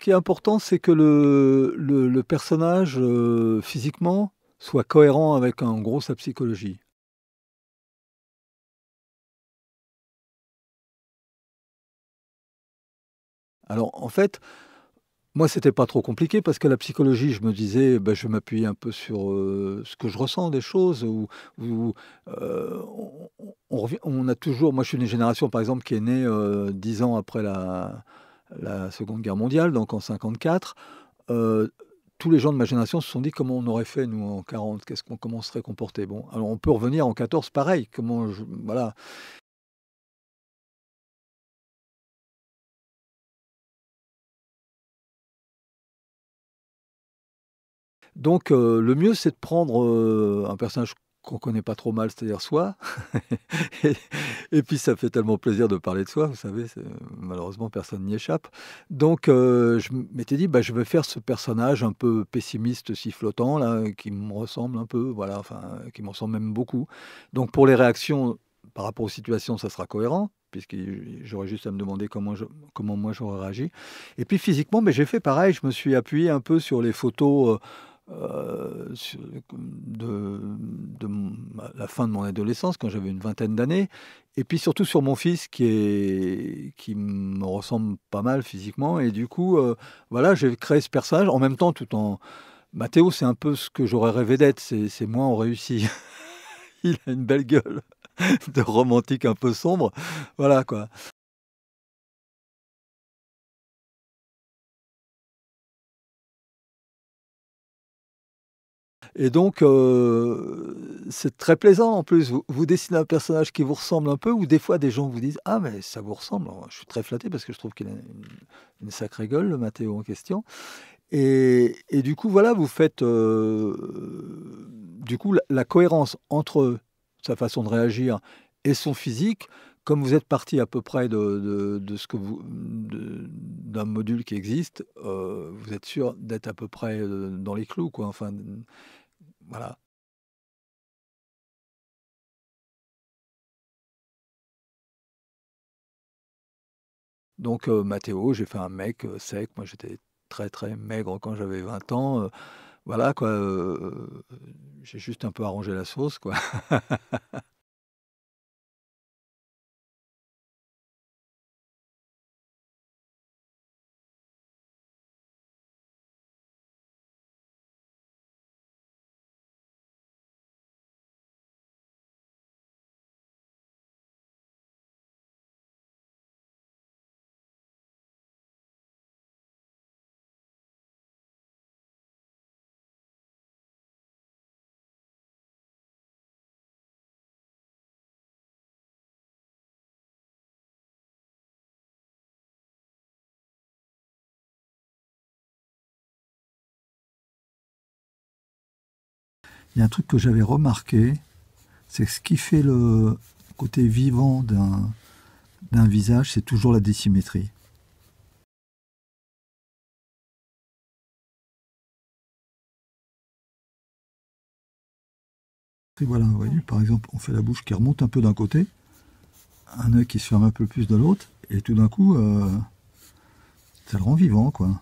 Ce qui est important, c'est que le, personnage, euh, physiquement, soit cohérent avec, en gros, sa psychologie. Alors, en fait, moi, c'était pas trop compliqué parce que la psychologie, je me disais, ben, je vais m'appuyer un peu sur euh, ce que je ressens des choses. Euh, on, a toujours, moi, je suis une génération, par exemple, qui est née dix ans après la, la Seconde Guerre mondiale, donc en 1954, euh, tous les gens de ma génération se sont dit comment on aurait fait nous en 40, qu'est-ce qu'on comment on serait comporté. Bon, alors on peut revenir en 14 pareil, comment voilà. Donc euh, le mieux c'est de prendre euh, un personnage qu'on connaît pas trop mal, c'est-à-dire soi. et, puis ça fait tellement plaisir de parler de soi, vous savez, malheureusement personne n'y échappe. Donc euh, je m'étais dit, bah, je vais faire ce personnage un peu pessimiste, sifflotant, là, qui me ressemble un peu, voilà, enfin, qui me ressemble même beaucoup. Donc pour les réactions par rapport aux situations, ça sera cohérent, puisque j'aurais juste à me demander comment, je, comment moi j'aurais réagi. Et puis physiquement, mais j'ai fait pareil, je me suis appuyé un peu sur les photos. Euh, euh, de, la fin de mon adolescence, quand j'avais une vingtaine d'années, et puis surtout sur mon fils qui, qui me ressemble pas mal physiquement. Et du coup, euh, voilà, j'ai créé ce personnage en même temps tout en... Mathéo, c'est un peu ce que j'aurais rêvé d'être, c'est moi on réussi. Il a une belle gueule de romantique un peu sombre. Voilà quoi. Et donc, euh, c'est très plaisant en plus. Vous, dessinez un personnage qui vous ressemble un peu, ou des fois des gens vous disent Ah, mais ça vous ressemble. Je suis très flatté parce que je trouve qu'il a une, sacrée gueule, le Mathéo en question. Et, du coup, voilà, vous faites euh, du coup la, cohérence entre sa façon de réagir et son physique comme vous êtes parti à peu près de, ce que vous d'un module qui existe, euh, vous êtes sûr d'être à peu près dans les clous, quoi. Enfin, voilà. Donc euh, Mathéo, j'ai fait un mec euh, sec. Moi, j'étais très très maigre quand j'avais 20 ans. Euh. voilà quoi. j'ai juste un peu arrangé la sauce quoi. il y a un truc que j'avais remarqué, c'est que ce qui fait le côté vivant d'un visage, c'est toujours la dissymétrie. Et voilà, vous voyez, par exemple, on fait la bouche qui remonte un peu d'un côté, un œil qui se ferme un peu plus de l'autre, et tout d'un coup, euh, ça le rend vivant, quoi.